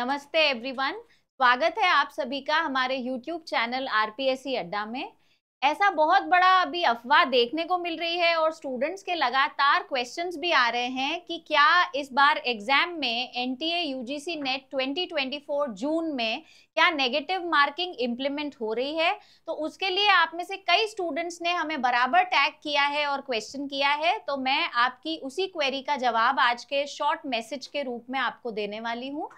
नमस्ते एवरीवन स्वागत है आप सभी का हमारे यूट्यूब चैनल आरपीएससी अड्डा में ऐसा बहुत बड़ा अभी अफवाह देखने को मिल रही है और स्टूडेंट्स के लगातार क्वेश्चंस भी आ रहे हैं कि क्या इस बार एग्जाम में एन टी यूजीसी नेट 2024 जून में क्या नेगेटिव मार्किंग इम्प्लीमेंट हो रही है तो उसके लिए आप में से कई स्टूडेंट्स ने हमें बराबर टैग किया है और क्वेश्चन किया है तो मैं आपकी उसी क्वेरी का जवाब आज के शॉर्ट मैसेज के रूप में आपको देने वाली हूँ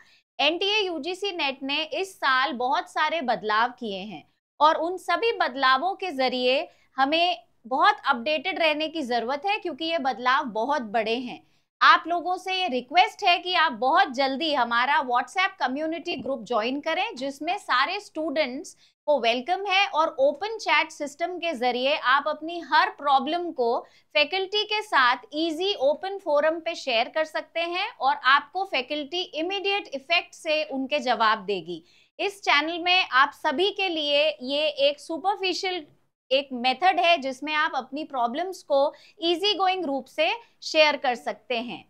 एनटीए यूजीसी नेट ने इस साल बहुत सारे बदलाव किए हैं और उन सभी बदलावों के जरिए हमें बहुत अपडेटेड रहने की जरूरत है क्योंकि ये बदलाव बहुत बड़े हैं आप लोगों से ये रिक्वेस्ट है कि आप बहुत जल्दी हमारा व्हाट्सएप कम्युनिटी ग्रुप ज्वाइन करें जिसमें सारे स्टूडेंट्स को वेलकम है और ओपन चैट सिस्टम के जरिए आप अपनी हर प्रॉब्लम को फैकल्टी के साथ इजी ओपन फोरम पे शेयर कर सकते हैं और आपको फैकल्टी इमीडिएट इफेक्ट से उनके जवाब देगी इस चैनल में आप सभी के लिए ये एक सुपरफिशियल एक मेथड है जिसमें आप अपनी प्रॉब्लम्स को इजी गोइंग रूप से शेयर कर सकते हैं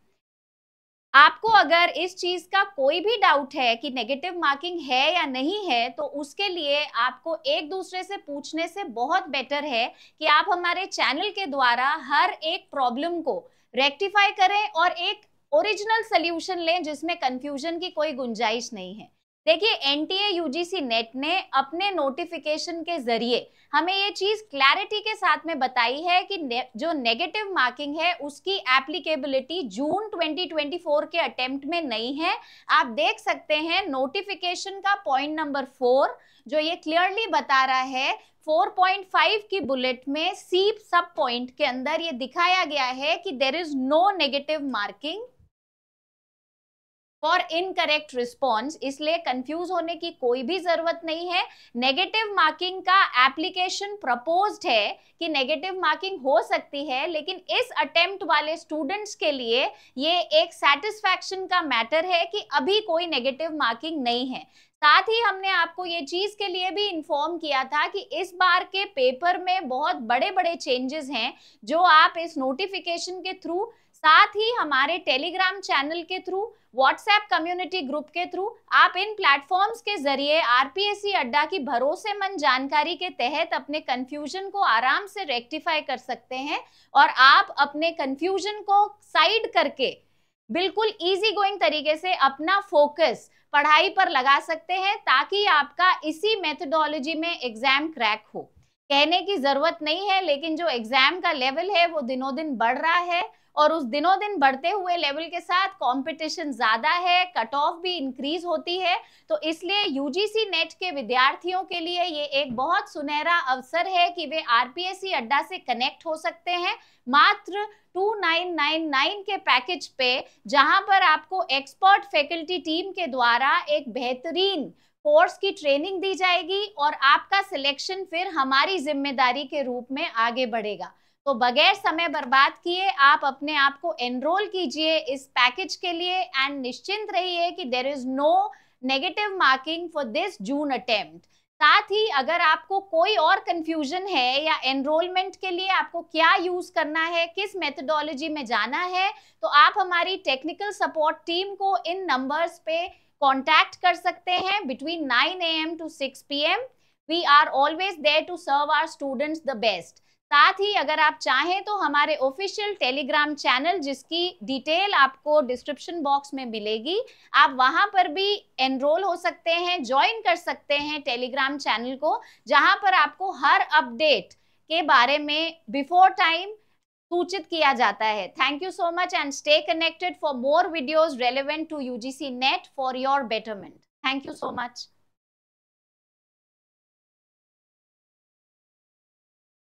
आपको अगर इस चीज का कोई भी डाउट है कि नेगेटिव मार्किंग है या नहीं है तो उसके लिए आपको एक दूसरे से पूछने से बहुत बेटर है कि आप हमारे चैनल के द्वारा हर एक प्रॉब्लम को रेक्टिफाई करें और एक ओरिजिनल सोल्यूशन लें जिसमें कंफ्यूजन की कोई गुंजाइश नहीं है देखिए एनटीए यूजीसी नेट ने अपने नोटिफिकेशन के जरिए हमें ये चीज क्लैरिटी के साथ में बताई है कि ने, जो नेगेटिव मार्किंग है उसकी एप्लीकेबिलिटी जून 2024 के अटेम्प्ट में नहीं है आप देख सकते हैं नोटिफिकेशन का पॉइंट नंबर फोर जो ये क्लियरली बता रहा है 4.5 की बुलेट में सीप सब पॉइंट के अंदर ये दिखाया गया है कि there is no negative marking for incorrect response इसलिए कंफ्यूज होने की कोई भी जरूरत नहीं है नेगेटिव मार्किंग का एप्लीकेशन प्रपोज है कि नेगेटिव मार्किंग हो सकती है लेकिन इस अटेम्प्ट वाले स्टूडेंट्स के लिए ये एक सेटिस्फैक्शन का मैटर है कि अभी कोई नेगेटिव मार्किंग नहीं है साथ ही हमने आपको ये चीज़ के लिए भी इन्फॉर्म किया था कि इस बार के पेपर में बहुत बड़े बड़े चेंजेस हैं जो आप इस नोटिफिकेशन के थ्रू साथ ही हमारे टेलीग्राम चैनल के थ्रू व्हाट्सएप कम्युनिटी ग्रुप के थ्रू आप इन प्लेटफॉर्म्स के जरिए आरपीएससी अड्डा की भरोसेमंद जानकारी के तहत अपने कंफ्यूजन को आराम से रेक्टिफाई कर सकते हैं और आप अपने कंफ्यूजन को साइड करके बिल्कुल इजी गोइंग तरीके से अपना फोकस पढ़ाई पर लगा सकते हैं ताकि आपका इसी मेथडोलॉजी में एग्जाम क्रैक हो कहने की जरूरत नहीं है लेकिन जो एग्जाम का लेवल है वो दिनों दिन बढ़ रहा है और उस दिनों दिन बढ़ते हुए लेवल के साथ कंपटीशन ज्यादा है कट ऑफ भी इंक्रीज होती है तो इसलिए यूजीसी नेट के विद्यार्थियों के लिए ये एक बहुत सुनहरा अवसर है कि वे आरपीएससी अड्डा से कनेक्ट हो सकते हैं मात्र 2999 के पैकेज पे जहां पर आपको एक्सपर्ट फैकल्टी टीम के द्वारा एक बेहतरीन कोर्स की ट्रेनिंग दी जाएगी और आपका सिलेक्शन फिर हमारी जिम्मेदारी के रूप में आगे बढ़ेगा तो बगैर समय बर्बाद किए आप अपने आप को एनरोल कीजिए इस पैकेज के लिए एंड निश्चिंत रहिए कि there is no negative marking for this June attempt साथ ही अगर आपको कोई और कंफ्यूजन है या एनरोलमेंट के लिए आपको क्या यूज करना है किस मेथडोलॉजी में जाना है तो आप हमारी टेक्निकल सपोर्ट टीम को इन नंबर्स पे कांटेक्ट कर सकते हैं between 9 M to 6 M we are always there to serve our students the best साथ ही अगर आप चाहें तो हमारे ऑफिशियल टेलीग्राम चैनल जिसकी डिटेल आपको डिस्क्रिप्शन बॉक्स में मिलेगी आप वहां पर भी एनरोल हो सकते हैं ज्वाइन कर सकते हैं टेलीग्राम चैनल को जहां पर आपको हर अपडेट के बारे में बिफोर टाइम सूचित किया जाता है thank you so much and stay connected for more videos relevant to UGC NET for your betterment thank you so much